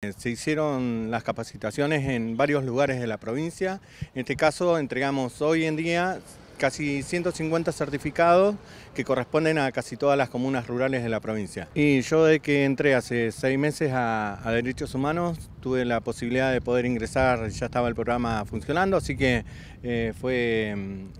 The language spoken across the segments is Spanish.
Eh, se hicieron las capacitaciones en varios lugares de la provincia. En este caso entregamos hoy en día casi 150 certificados que corresponden a casi todas las comunas rurales de la provincia. Y yo de que entré hace seis meses a, Derechos Humanos, tuve la posibilidad de poder ingresar, ya estaba el programa funcionando, así que eh, fue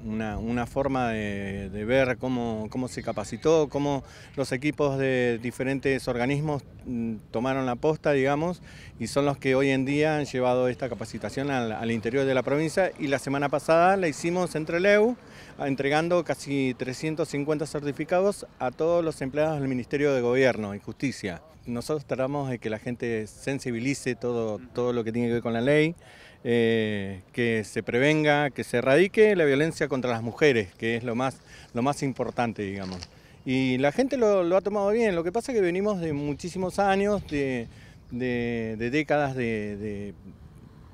mm, una, forma de, ver cómo, se capacitó, cómo los equipos de diferentes organismos mm, tomaron la posta, digamos, y son los que hoy en día han llevado esta capacitación al, al interior de la provincia y la semana pasada la hicimos entre Leu entregando casi 350 certificados a todos los empleados del Ministerio de Gobierno y Justicia. Nosotros tratamos de que la gente sensibilice todo, todo lo que tiene que ver con la ley, eh, que se prevenga, que se erradique la violencia contra las mujeres, que es lo más, lo más importante, digamos. Y la gente lo, ha tomado bien, lo que pasa es que venimos de muchísimos años, de, décadas de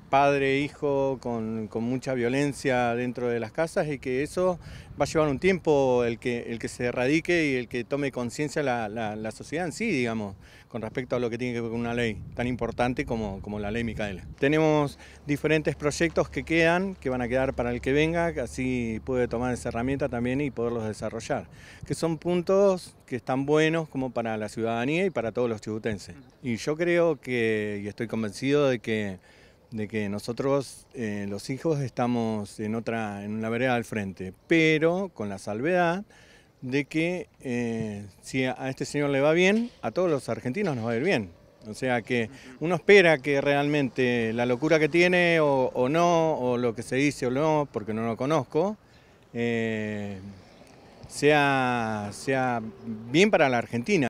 padre, hijo, con, mucha violencia dentro de las casas y que eso va a llevar un tiempo el que, el que se erradique y el que tome conciencia la, sociedad en sí, digamos, con respecto a lo que tiene que ver con una ley tan importante como, como la ley Micaela. Tenemos diferentes proyectos que quedan, que van a quedar para el que venga, que así puede tomar esa herramienta también y poderlos desarrollar, que son puntos que están buenos como para la ciudadanía y para todos los chibutenses. Y yo creo que, y estoy convencido de que de que nosotros, eh, los hijos, estamos en otra, en una vereda al frente, pero con la salvedad de que eh, si a este señor le va bien, a todos los argentinos nos va a ir bien. O sea que uno espera que realmente la locura que tiene o, no, o lo que se dice o no, porque no lo conozco, eh, sea, sea bien para la Argentina.